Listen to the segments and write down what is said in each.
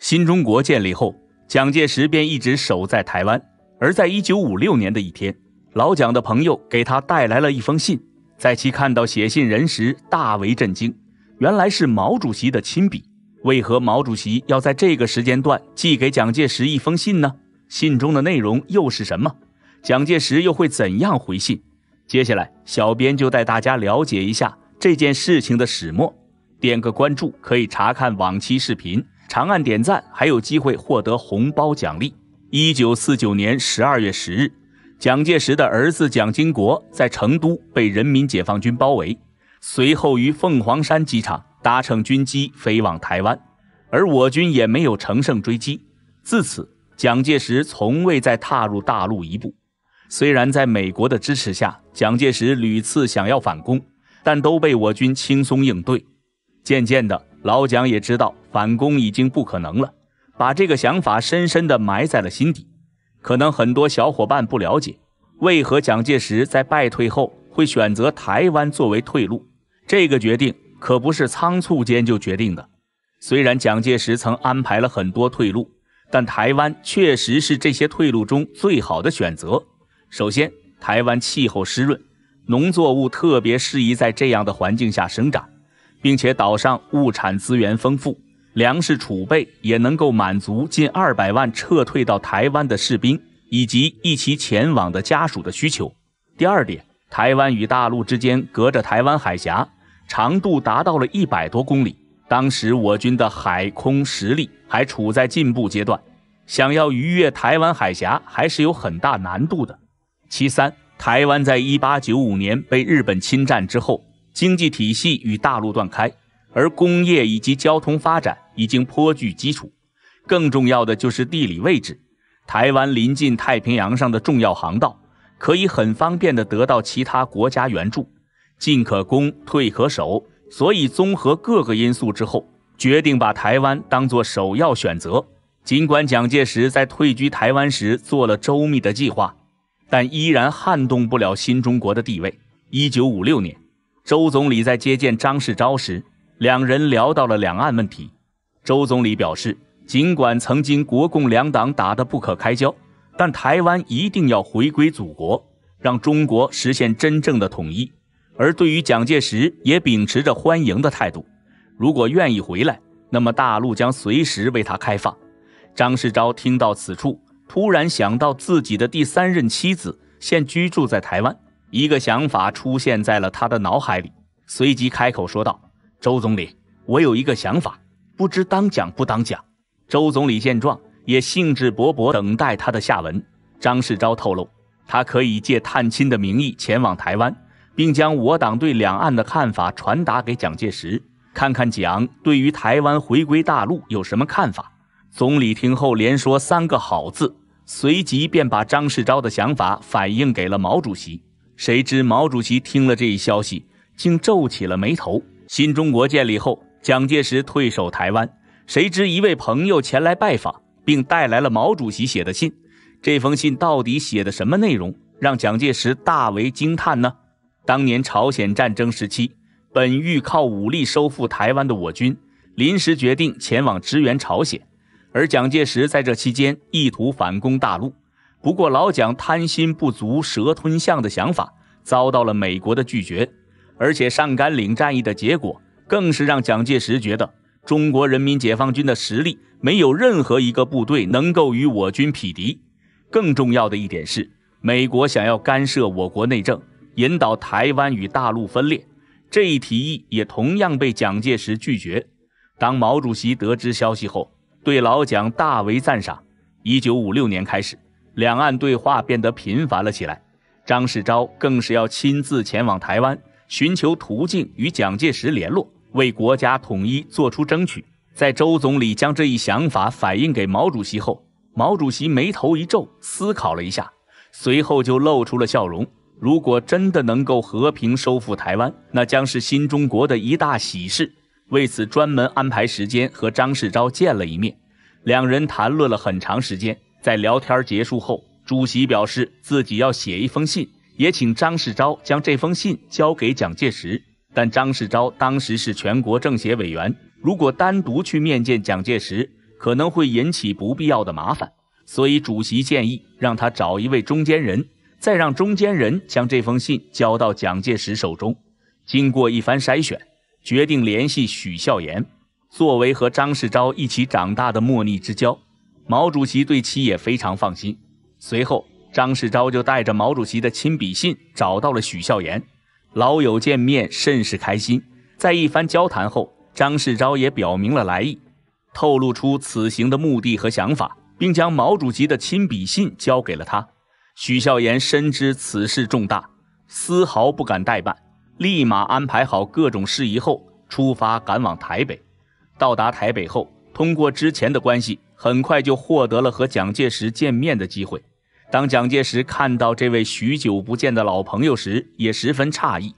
新中国建立后，蒋介石便一直守在台湾。而在1956年的一天，老蒋的朋友给他带来了一封信，在其看到写信人时大为震惊，原来是毛主席的亲笔。为何毛主席要在这个时间段寄给蒋介石一封信呢？信中的内容又是什么？蒋介石又会怎样回信？接下来，小编就带大家了解一下这件事情的始末。点个关注，可以查看往期视频。长按点赞，还有机会获得红包奖励。一九四九年十二月十日，蒋介石的儿子蒋经国在成都被人民解放军包围，随后于凤凰山机场搭乘军机飞往台湾，而我军也没有乘胜追击。自此，蒋介石从未再踏入大陆一步。虽然在美国的支持下，蒋介石屡次想要反攻，但都被我军轻松应对。渐渐的，老蒋也知道。反攻已经不可能了，把这个想法深深的埋在了心底。可能很多小伙伴不了解，为何蒋介石在败退后会选择台湾作为退路？这个决定可不是仓促间就决定的。虽然蒋介石曾安排了很多退路，但台湾确实是这些退路中最好的选择。首先，台湾气候湿润，农作物特别适宜在这样的环境下生长，并且岛上物产资源丰富。粮食储备也能够满足近二百万撤退到台湾的士兵以及一起前往的家属的需求。第二点，台湾与大陆之间隔着台湾海峡，长度达到了一百多公里。当时我军的海空实力还处在进步阶段，想要逾越台湾海峡还是有很大难度的。其三，台湾在一八九五年被日本侵占之后，经济体系与大陆断开。而工业以及交通发展已经颇具基础，更重要的就是地理位置。台湾临近太平洋上的重要航道，可以很方便地得到其他国家援助，进可攻，退可守。所以，综合各个因素之后，决定把台湾当作首要选择。尽管蒋介石在退居台湾时做了周密的计划，但依然撼动不了新中国的地位。一九五六年，周总理在接见张世钊时。两人聊到了两岸问题，周总理表示，尽管曾经国共两党打得不可开交，但台湾一定要回归祖国，让中国实现真正的统一。而对于蒋介石，也秉持着欢迎的态度，如果愿意回来，那么大陆将随时为他开放。张世钊听到此处，突然想到自己的第三任妻子现居住在台湾，一个想法出现在了他的脑海里，随即开口说道。周总理，我有一个想法，不知当讲不当讲。周总理见状也兴致勃勃，等待他的下文。张世钊透露，他可以借探亲的名义前往台湾，并将我党对两岸的看法传达给蒋介石，看看蒋对于台湾回归大陆有什么看法。总理听后连说三个好字，随即便把张世钊的想法反映给了毛主席。谁知毛主席听了这一消息，竟皱起了眉头。新中国建立后，蒋介石退守台湾。谁知一位朋友前来拜访，并带来了毛主席写的信。这封信到底写的什么内容，让蒋介石大为惊叹呢？当年朝鲜战争时期，本欲靠武力收复台湾的我军，临时决定前往支援朝鲜，而蒋介石在这期间意图反攻大陆。不过老蒋贪心不足、蛇吞象的想法，遭到了美国的拒绝。而且上甘岭战役的结果，更是让蒋介石觉得中国人民解放军的实力，没有任何一个部队能够与我军匹敌。更重要的一点是，美国想要干涉我国内政，引导台湾与大陆分裂，这一提议也同样被蒋介石拒绝。当毛主席得知消息后，对老蒋大为赞赏。一九五六年开始，两岸对话变得频繁了起来，张世钊更是要亲自前往台湾。寻求途径与蒋介石联络，为国家统一做出争取。在周总理将这一想法反映给毛主席后，毛主席眉头一皱，思考了一下，随后就露出了笑容。如果真的能够和平收复台湾，那将是新中国的一大喜事。为此，专门安排时间和张世钊见了一面，两人谈论了很长时间。在聊天结束后，主席表示自己要写一封信。也请张士钊将这封信交给蒋介石，但张士钊当时是全国政协委员，如果单独去面见蒋介石，可能会引起不必要的麻烦，所以主席建议让他找一位中间人，再让中间人将这封信交到蒋介石手中。经过一番筛选，决定联系许孝炎，作为和张士钊一起长大的莫逆之交，毛主席对其也非常放心。随后。张世钊就带着毛主席的亲笔信找到了许孝言，老友见面甚是开心。在一番交谈后，张世钊也表明了来意，透露出此行的目的和想法，并将毛主席的亲笔信交给了他。许孝言深知此事重大，丝毫不敢怠慢，立马安排好各种事宜后出发赶往台北。到达台北后，通过之前的关系，很快就获得了和蒋介石见面的机会。当蒋介石看到这位许久不见的老朋友时，也十分诧异。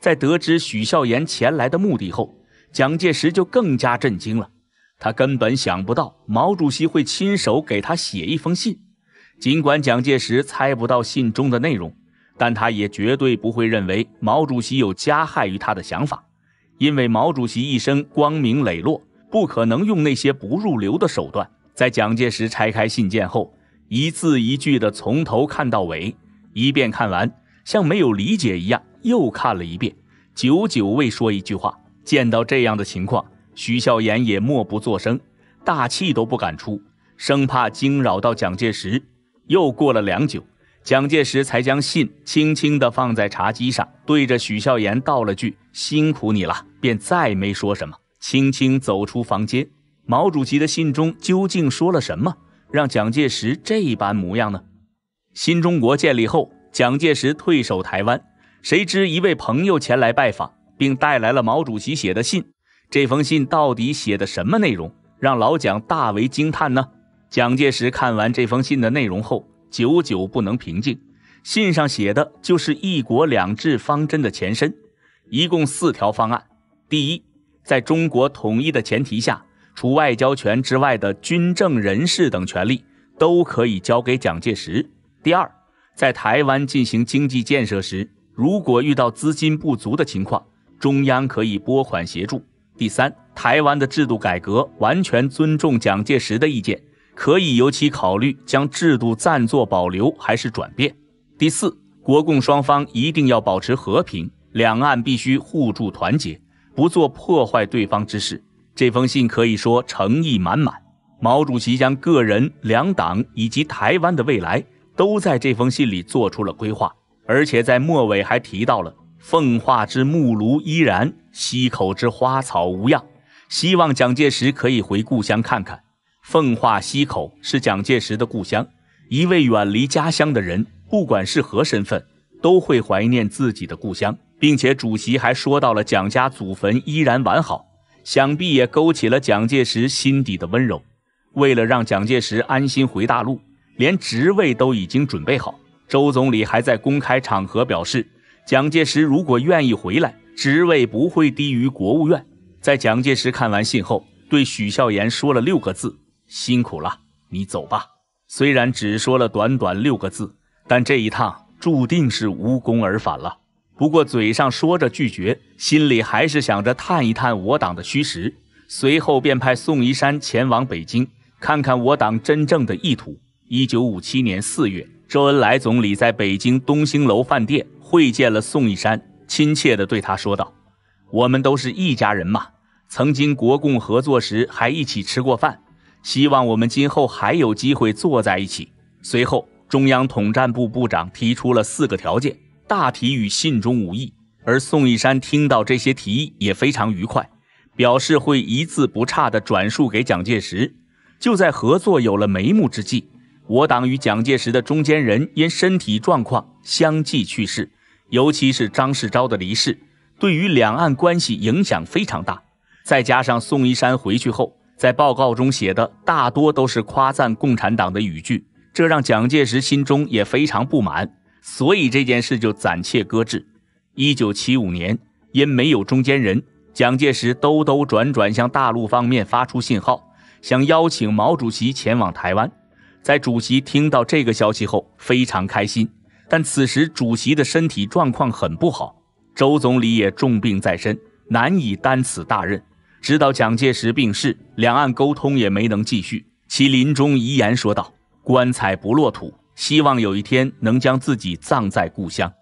在得知许孝炎前来的目的后，蒋介石就更加震惊了。他根本想不到毛主席会亲手给他写一封信。尽管蒋介石猜不到信中的内容，但他也绝对不会认为毛主席有加害于他的想法，因为毛主席一生光明磊落，不可能用那些不入流的手段。在蒋介石拆开信件后。一字一句的从头看到尾，一遍看完，像没有理解一样，又看了一遍，久久未说一句话。见到这样的情况，徐笑言也默不作声，大气都不敢出，生怕惊扰到蒋介石。又过了良久，蒋介石才将信轻轻地放在茶几上，对着许笑言道了句“辛苦你了”，便再没说什么，轻轻走出房间。毛主席的信中究竟说了什么？让蒋介石这般模样呢？新中国建立后，蒋介石退守台湾。谁知一位朋友前来拜访，并带来了毛主席写的信。这封信到底写的什么内容，让老蒋大为惊叹呢？蒋介石看完这封信的内容后，久久不能平静。信上写的就是“一国两制”方针的前身，一共四条方案。第一，在中国统一的前提下。除外交权之外的军政人事等权利都可以交给蒋介石。第二，在台湾进行经济建设时，如果遇到资金不足的情况，中央可以拨款协助。第三，台湾的制度改革完全尊重蒋介石的意见，可以由其考虑将制度暂作保留还是转变。第四，国共双方一定要保持和平，两岸必须互助团结，不做破坏对方之事。这封信可以说诚意满满，毛主席将个人、两党以及台湾的未来都在这封信里做出了规划，而且在末尾还提到了奉化之木炉依然，溪口之花草无恙，希望蒋介石可以回故乡看看。奉化溪口是蒋介石的故乡，一位远离家乡的人，不管是何身份，都会怀念自己的故乡，并且主席还说到了蒋家祖坟依然完好。想必也勾起了蒋介石心底的温柔。为了让蒋介石安心回大陆，连职位都已经准备好。周总理还在公开场合表示，蒋介石如果愿意回来，职位不会低于国务院。在蒋介石看完信后，对许孝炎说了六个字：“辛苦了，你走吧。”虽然只说了短短六个字，但这一趟注定是无功而返了。不过嘴上说着拒绝，心里还是想着探一探我党的虚实。随后便派宋一山前往北京，看看我党真正的意图。一九五七年四月，周恩来总理在北京东兴楼饭店会见了宋一山，亲切的对他说道：“我们都是一家人嘛，曾经国共合作时还一起吃过饭，希望我们今后还有机会坐在一起。”随后，中央统战部部长提出了四个条件。大体与信中无异，而宋一山听到这些提议也非常愉快，表示会一字不差的转述给蒋介石。就在合作有了眉目之际，我党与蒋介石的中间人因身体状况相继去世，尤其是张世钊的离世，对于两岸关系影响非常大。再加上宋一山回去后在报告中写的大多都是夸赞共产党的语句，这让蒋介石心中也非常不满。所以这件事就暂且搁置。一九七五年，因没有中间人，蒋介石兜兜转转向大陆方面发出信号，想邀请毛主席前往台湾。在主席听到这个消息后，非常开心。但此时主席的身体状况很不好，周总理也重病在身，难以担此大任。直到蒋介石病逝，两岸沟通也没能继续。其临终遗言说道：“棺材不落土。”希望有一天能将自己葬在故乡。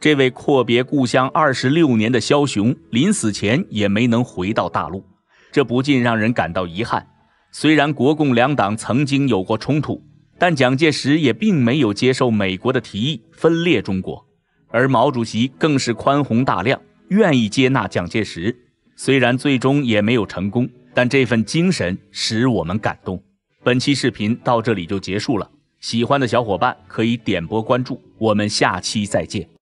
这位阔别故乡二十六年的枭雄，临死前也没能回到大陆，这不禁让人感到遗憾。虽然国共两党曾经有过冲突，但蒋介石也并没有接受美国的提议分裂中国，而毛主席更是宽宏大量，愿意接纳蒋介石。虽然最终也没有成功，但这份精神使我们感动。本期视频到这里就结束了。喜欢的小伙伴可以点播关注，我们下期再见。